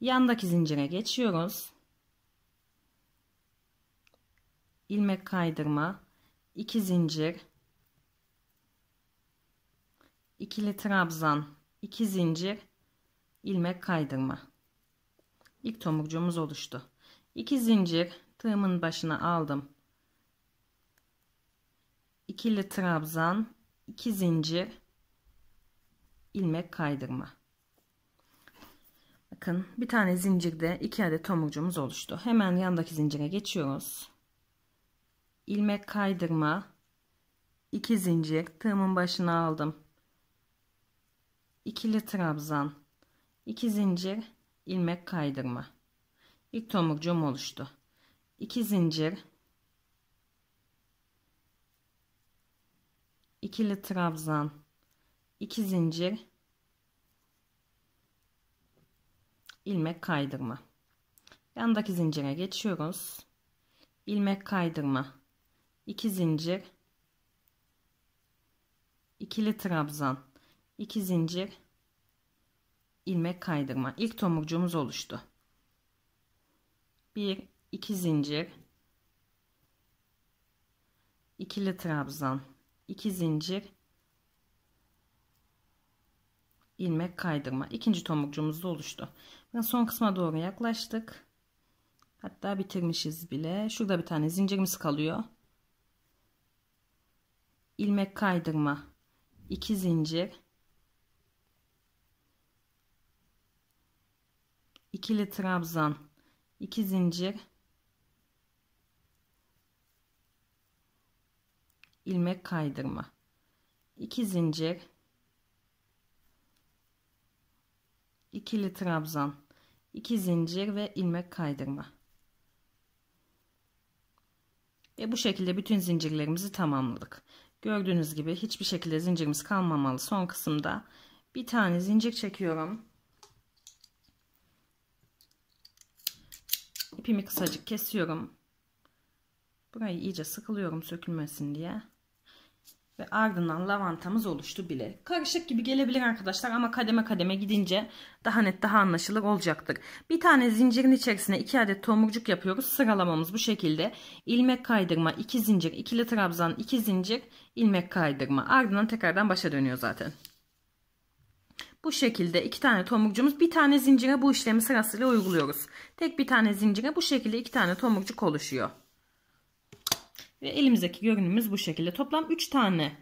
Yandaki zincire geçiyoruz. ilmek kaydırma, 2 zincir, ikili trabzan, 2 zincir, ilmek kaydırma ilk tomurcuğumuz oluştu. 2 zincir tığımın başına aldım. İkili trabzan, 2 iki zincir ilmek kaydırma. Bakın bir tane zincirde 2 adet tomurcuğumuz oluştu. Hemen yandaki zincire geçiyoruz. Ilmek kaydırma, 2 zincir tığımın başına aldım. İkili trabzan, 2 iki zincir ilmek kaydırma ilk tomurcuğum oluştu 2 zincir ikili trabzan 2 iki zincir ilmek kaydırma yandaki zincire geçiyoruz ilmek kaydırma 2 iki zincir ikili trabzan 2 iki zincir ilmek kaydırma ilk tomurcuğumuz oluştu. 1 2 zincir ikili trabzan 2 zincir ilmek kaydırma ikinci tomurcuğumuz da oluştu. Ve son kısma doğru yaklaştık. Hatta bitirmişiz bile. Şurada bir tane zincirimiz kalıyor. ilmek kaydırma 2 zincir ikili trabzan iki zincir ilmek kaydırma iki zincir ikili trabzan iki zincir ve ilmek kaydırma ve bu şekilde bütün zincirlerimizi tamamladık gördüğünüz gibi hiçbir şekilde zincirimiz kalmamalı son kısımda bir tane zincir çekiyorum ipimi kısacık kesiyorum. Burayı iyice sıkılıyorum sökülmesin diye. Ve ardından lavantamız oluştu bile. Karışık gibi gelebilir arkadaşlar ama kademe kademe gidince daha net daha anlaşılır olacaktır. Bir tane zincirin içerisine 2 adet tomurcuk yapıyoruz. Sıralamamız bu şekilde. İlmek kaydırma 2 iki zincir, ikili trabzan 2 iki zincir, ilmek kaydırma. Ardından tekrardan başa dönüyor zaten. Bu şekilde iki tane tomurcuğumuz bir tane zincire bu işlemi sırasıyla uyguluyoruz. Tek bir tane zincire bu şekilde iki tane tomurcuk oluşuyor. Ve elimizdeki görünümümüz bu şekilde. Toplam 3 tane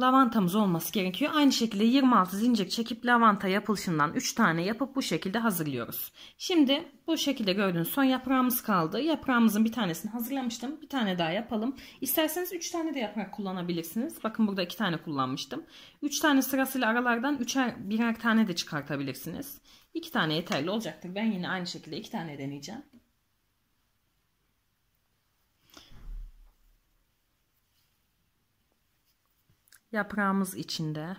lavantamız olması gerekiyor. Aynı şekilde 26 zincir çekip lavanta yapılışından 3 tane yapıp bu şekilde hazırlıyoruz. Şimdi bu şekilde gördüğünüz son yaprağımız kaldı. Yaprağımızın bir tanesini hazırlamıştım. Bir tane daha yapalım. İsterseniz 3 tane de yaprak kullanabilirsiniz. Bakın burada 2 tane kullanmıştım. 3 tane sırasıyla aralardan 3'er birer tane de çıkartabilirsiniz. 2 tane yeterli olacaktır. Ben yine aynı şekilde 2 tane deneyeceğim. Yaprağımız içinde.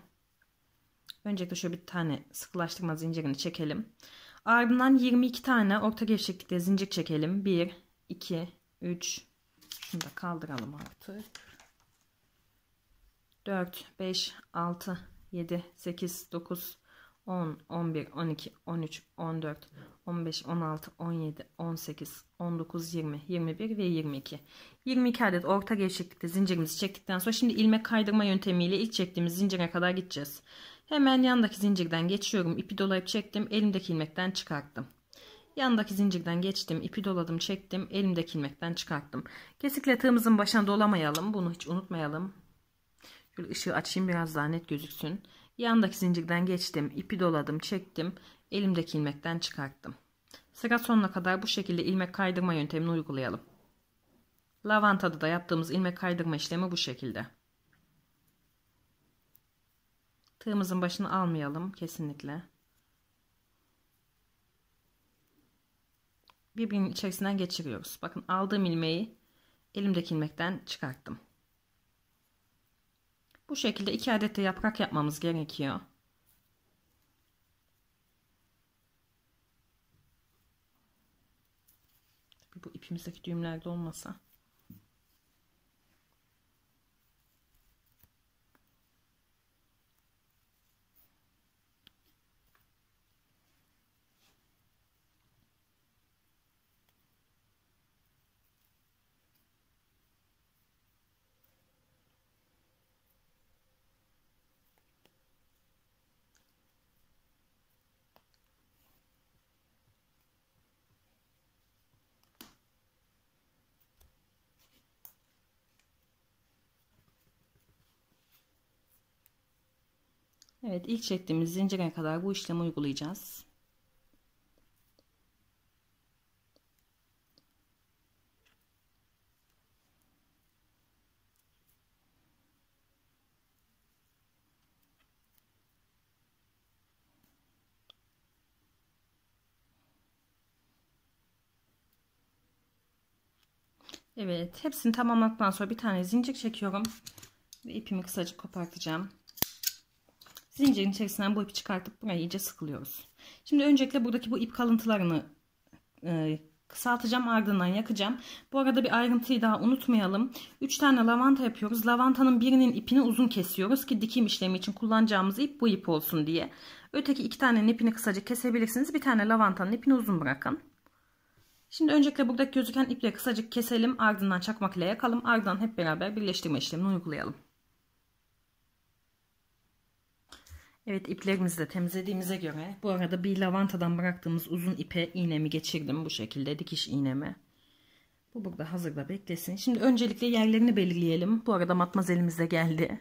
Öncelikle şöyle bir tane sıkılaştırma zincirini çekelim. Ardından 22 tane orta gevşeklikte zincir çekelim. 1, 2, 3. Şunu da kaldıralım artık. 4, 5, 6, 7, 8, 9, 10, 11, 12, 13, 14, 15, 16, 17, 18, 19, 20, 21 ve 22. 22 adet orta gevşeklikte zincirimizi çektikten sonra şimdi ilmek kaydırma yöntemiyle ilk çektiğimiz zincire kadar gideceğiz. Hemen yandaki zincirden geçiyorum. ipi dolayıp çektim. Elimdeki ilmekten çıkarttım. Yandaki zincirden geçtim. ipi doladım çektim. Elimdeki ilmekten çıkarttım. Kesikle tığımızın başına dolamayalım. Bunu hiç unutmayalım. Şöyle ışığı açayım biraz daha net gözüksün. Yandaki zincirden geçtim. ipi doladım çektim elimdeki ilmekten çıkarttım. Sıra sonuna kadar bu şekilde ilmek kaydırma yöntemini uygulayalım. Lavantada da yaptığımız ilmek kaydırma işlemi bu şekilde. Tığımızın başını almayalım kesinlikle. Birbirinin içerisinden geçiriyoruz. Bakın aldığım ilmeği elimdeki ilmekten çıkarttım. Bu şekilde iki adet de yaprak yapmamız gerekiyor. bu ipimizdeki düğümlerde olmasa Evet ilk çektiğimiz zincire kadar bu işlemi uygulayacağız. Evet hepsini tamamladıktan sonra bir tane zincir çekiyorum ve ipimi kısacık kopartacağım zincirin içerisinden bu ipi çıkartıp buraya iyice sıkılıyoruz. Şimdi öncelikle buradaki bu ip kalıntılarını e, kısaltacağım ardından yakacağım. Bu arada bir ayrıntıyı daha unutmayalım. 3 tane lavanta yapıyoruz. Lavantanın birinin ipini uzun kesiyoruz ki dikim işlemi için kullanacağımız ip bu ip olsun diye. Öteki iki tane ipini kısaca kesebilirsiniz. Bir tane lavantanın ipini uzun bırakın. Şimdi öncelikle buradaki gözüken iple kısacık keselim. Ardından çakmakla yakalım. Ardından hep beraber birleştirme işlemini uygulayalım. Evet iplerimizi de temizlediğimize göre bu arada bir lavantadan bıraktığımız uzun ipe iğnemi geçirdim bu şekilde dikiş iğnemi. Bu burada hazırda beklesin. Şimdi öncelikle yerlerini belirleyelim. Bu arada matmazelimiz de geldi.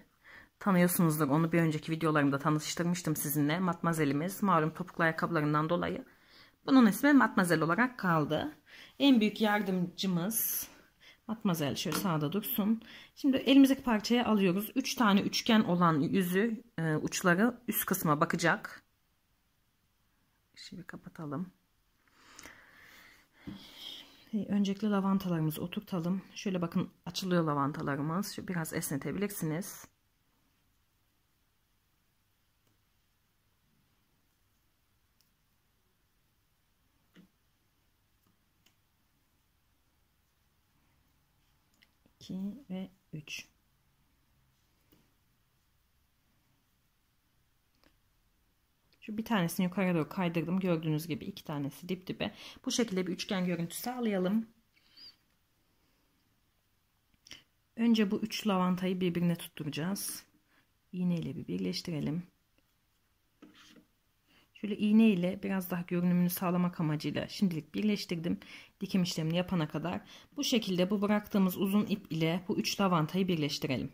Tanıyorsunuzdur onu bir önceki videolarımda tanıştırmıştım sizinle. Matmazelimiz malum topuklu ayakkabılarından dolayı. Bunun ismi matmazel olarak kaldı. En büyük yardımcımız Matmazel şöyle sağda dursun. Şimdi elimizdeki parçayı alıyoruz. 3 Üç tane üçgen olan yüzü e, uçları üst kısma bakacak. Şimdi kapatalım. Öncelikle lavantalarımızı oturtalım. Şöyle bakın açılıyor lavantalarımız. Şu biraz esnetebilirsiniz. 2 ve 3 Şu bir tanesini yukarı doğru kaydırdım. Gördüğünüz gibi iki tanesi dip dibe. Bu şekilde bir üçgen görüntüsü sağlayalım. Önce bu üç lavantayı birbirine tutturacağız. İğneyle bir birleştirelim. Şöyle iğne ile biraz daha görünümünü sağlamak amacıyla şimdilik birleştirdim. Dikim işlemini yapana kadar. Bu şekilde bu bıraktığımız uzun ip ile bu üç lavantayı birleştirelim.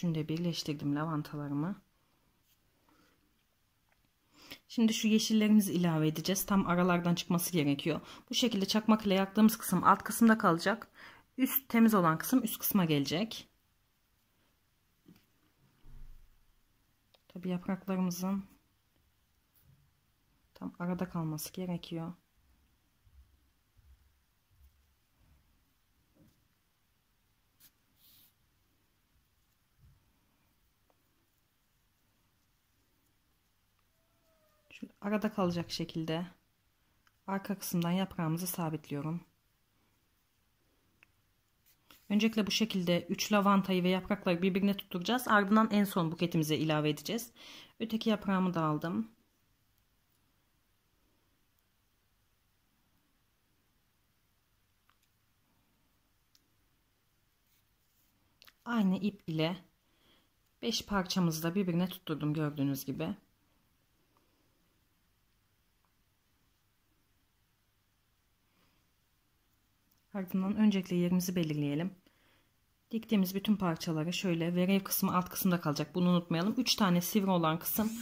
Üçünü de birleştirdim lavantalarımı. Şimdi şu yeşillerimizi ilave edeceğiz. Tam aralardan çıkması gerekiyor. Bu şekilde çakmak ile yaktığımız kısım alt kısımda kalacak. Üst temiz olan kısım üst kısma gelecek. Tabi yapraklarımızın tam arada kalması gerekiyor. arada kalacak şekilde arka kısımdan yaprağımızı sabitliyorum. Öncelikle bu şekilde üç lavantayı ve yaprakları birbirine tutturacağız. Ardından en son buketimize ilave edeceğiz. Öteki yaprağımı da aldım. Aynı ip ile 5 parçamızı da birbirine tutturdum gördüğünüz gibi. Ardından öncelikle yerimizi belirleyelim. Diktiğimiz bütün parçaları şöyle verev kısmı alt kısımda kalacak. Bunu unutmayalım. 3 tane sivri olan kısım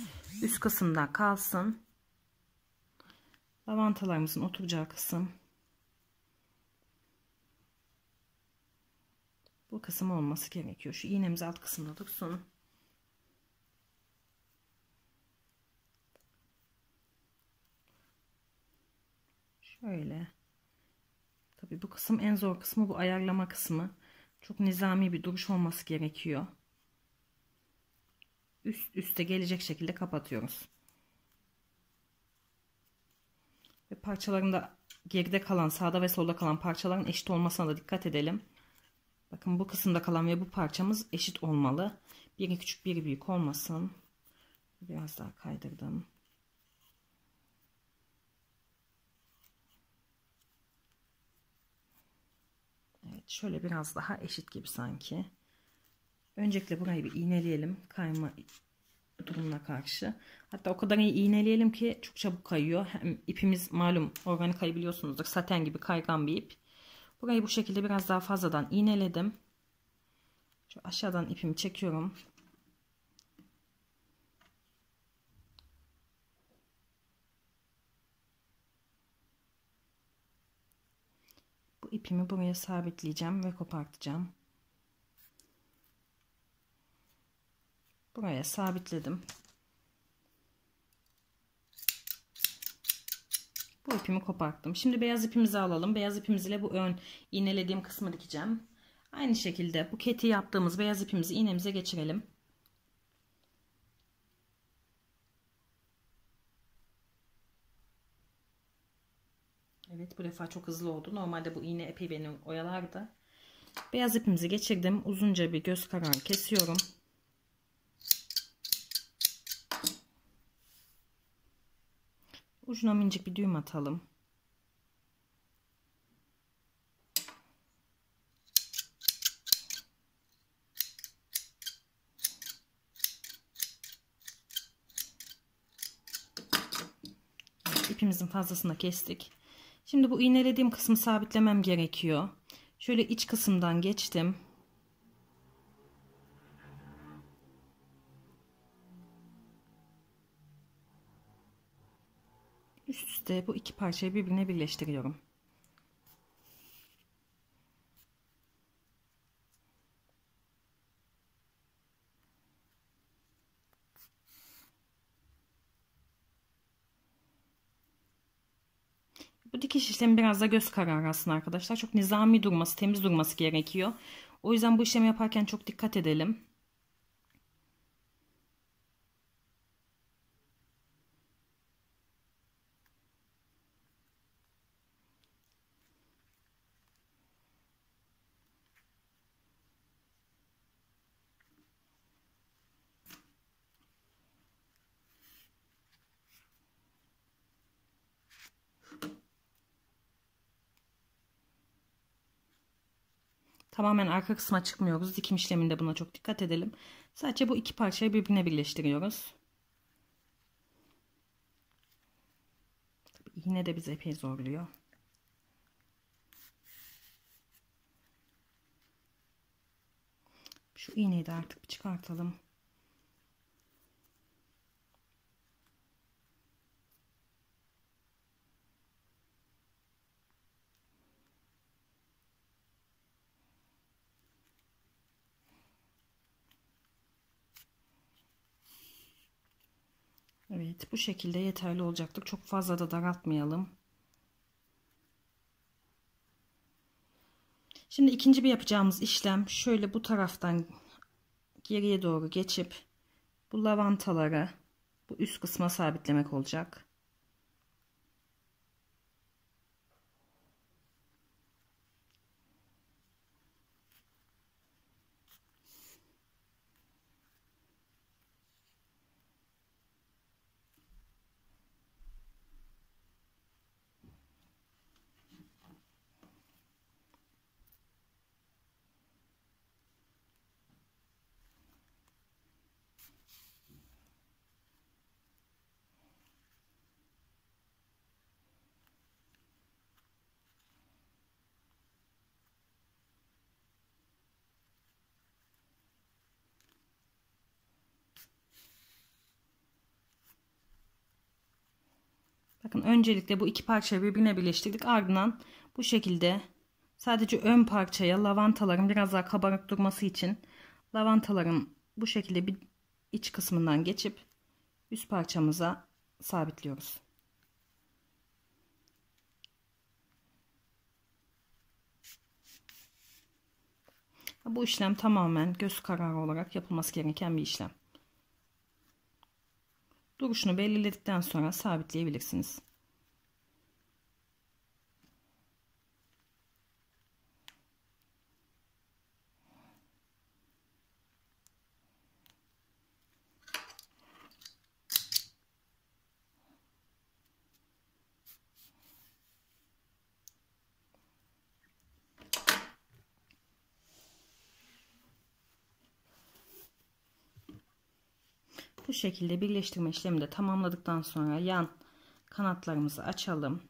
üst kısımda kalsın. Lavantalarımızın oturacağı kısım. Bu kısım olması gerekiyor. Şu iğnemiz alt kısımda dursun. Şöyle. Tabii bu kısım en zor kısmı bu ayarlama kısmı. Çok nizami bir duruş olması gerekiyor. Üst üste gelecek şekilde kapatıyoruz. Ve parçalarında geride kalan sağda ve solda kalan parçaların eşit olmasına da dikkat edelim. Bakın bu kısımda kalan ve bu parçamız eşit olmalı. Biri küçük biri büyük olmasın. Biraz daha kaydırdım. şöyle biraz daha eşit gibi sanki. Öncelikle burayı bir iğneleyelim. Kayma durumuna karşı. Hatta o kadar iyi iğneleyelim ki çok çabuk kayıyor. Hem ipimiz malum organik kayabiliyorsunuzdur Saten gibi kaygan bir ip. Burayı bu şekilde biraz daha fazladan iğneledim. Şu aşağıdan ipimi çekiyorum. Bu ipimi buraya sabitleyeceğim ve kopartacağım. Buraya sabitledim. Bu ipimi koparttım. Şimdi beyaz ipimizi alalım. Beyaz ipimizle bu ön iğnelediğim kısmı dikeceğim. Aynı şekilde bu buketi yaptığımız beyaz ipimizi iğnemize geçirelim. Bu defa çok hızlı oldu. Normalde bu iğne epey beni oyalardı. Beyaz ipimizi geçirdim. Uzunca bir göz kararı kesiyorum. Ucuna minicik bir düğüm atalım. İpimizin fazlasını kestik. Şimdi bu iğnelediğim kısmı sabitlemem gerekiyor. Şöyle iç kısımdan geçtim. Üst üste bu iki parçayı birbirine birleştiriyorum. dikiş işlemi biraz da göz kararı aslında arkadaşlar. Çok nizami durması, temiz durması gerekiyor. O yüzden bu işlemi yaparken çok dikkat edelim. Tamamen arka kısma çıkmıyoruz. Dikim işleminde buna çok dikkat edelim. Sadece bu iki parçayı birbirine birleştiriyoruz. Tabii iğne de bizi epey zorluyor. Şu iğneyi de artık bir çıkartalım. Evet bu şekilde yeterli olacaktır. Çok fazla da daraltmayalım. Şimdi ikinci bir yapacağımız işlem şöyle bu taraftan geriye doğru geçip bu lavantaları bu üst kısma sabitlemek olacak. öncelikle bu iki parçayı birbirine birleştirdik. Ardından bu şekilde sadece ön parçaya lavantaların biraz daha kabarık durması için lavantaların bu şekilde bir iç kısmından geçip üst parçamıza sabitliyoruz. Bu işlem tamamen göz kararı olarak yapılması gereken bir işlem. Duruşunu belirledikten sonra sabitleyebilirsiniz. Bu şekilde birleştirme işlemini de tamamladıktan sonra yan kanatlarımızı açalım.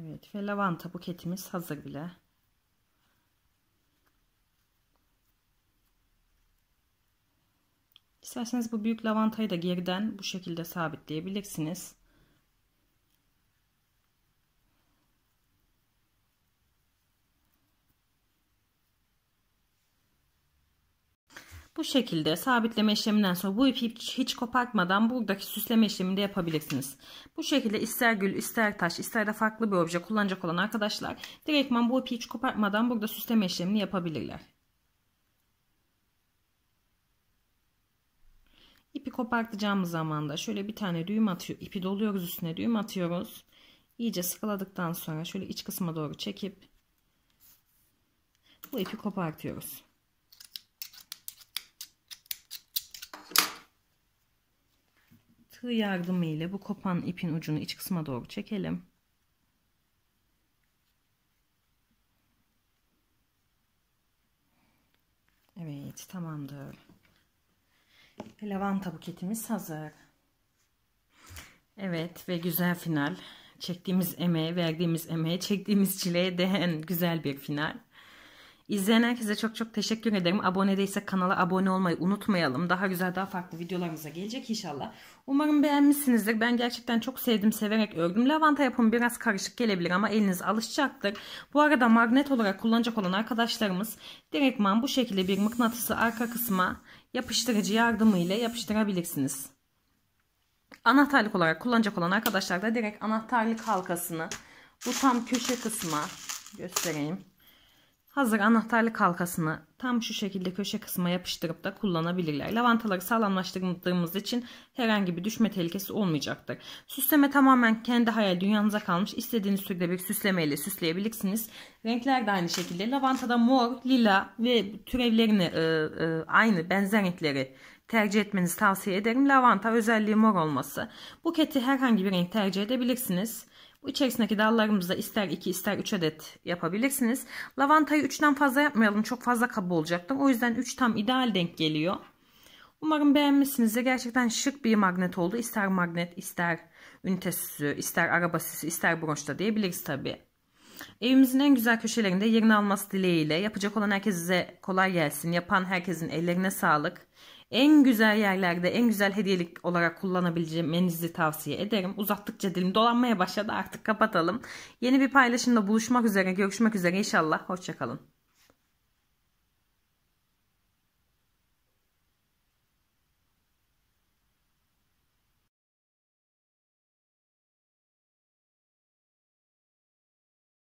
Evet ve lavanta buketimiz hazır bile. İsterseniz bu büyük lavantayı da geriden bu şekilde sabitleyebilirsiniz. Bu şekilde sabitleme işleminden sonra bu ipi hiç kopartmadan buradaki süsleme işlemini de yapabilirsiniz. Bu şekilde ister gül, ister taş, ister de farklı bir obje kullanacak olan arkadaşlar direktman bu ipi hiç kopartmadan burada süsleme işlemini yapabilirler. İpi kopartacağımız zaman da şöyle bir tane düğüm atıyor, ipi doluyoruz üstüne düğüm atıyoruz. İyice sıkıladıktan sonra şöyle iç kısma doğru çekip bu ipi kopartıyoruz. tığ yardımı ile bu kopan ipin ucunu iç kısma doğru çekelim. Evet tamamdır. Lavanta buketimiz hazır. Evet ve güzel final. Çektiğimiz emeğe, verdiğimiz emeğe, çektiğimiz çileye değen güzel bir final. İzleyen herkese çok çok teşekkür ederim. Abone değilsek kanala abone olmayı unutmayalım. Daha güzel daha farklı videolarımıza gelecek inşallah. Umarım beğenmişsinizdir. Ben gerçekten çok sevdim severek ördüm. Lavanta yapımı biraz karışık gelebilir ama eliniz alışacaktır. Bu arada magnet olarak kullanacak olan arkadaşlarımız direktman bu şekilde bir mıknatısı arka kısma yapıştırıcı yardımıyla yapıştırabilirsiniz. Anahtarlık olarak kullanacak olan arkadaşlar da direkt anahtarlık halkasını bu tam köşe kısma göstereyim Hazır anahtarlık halkasını tam şu şekilde köşe kısma yapıştırıp da kullanabilirler. Lavantaları sağlamlaştırdığımız için herhangi bir düşme tehlikesi olmayacaktır. Süsleme tamamen kendi hayal dünyanıza kalmış. İstediğiniz türde bir süslemeyle süsleyebilirsiniz. Renkler de aynı şekilde. Lavantada mor, lila ve türevlerini e, e, aynı benzer renkleri tercih etmenizi tavsiye ederim. Lavanta özelliği mor olması. Buketi herhangi bir renk tercih edebilirsiniz. Bu içerisindeki dallarımızda ister 2 ister 3 adet yapabilirsiniz. Lavantayı 3'ten fazla yapmayalım. Çok fazla kabı olacaktım. O yüzden 3 tam ideal denk geliyor. Umarım beğenmişsinizdir. Gerçekten şık bir magnet oldu. İster magnet, ister ünite süsü, ister araba süsü, ister broşta diyebiliriz tabi. Evimizin en güzel köşelerinde yerini alması dileğiyle yapacak olan herkese kolay gelsin. Yapan herkesin ellerine sağlık en güzel yerlerde en güzel hediyelik olarak kullanabileceğinizi tavsiye ederim. Uzattıkça dilim dolanmaya başladı artık kapatalım. Yeni bir paylaşımda buluşmak üzere görüşmek üzere inşallah. Hoşçakalın.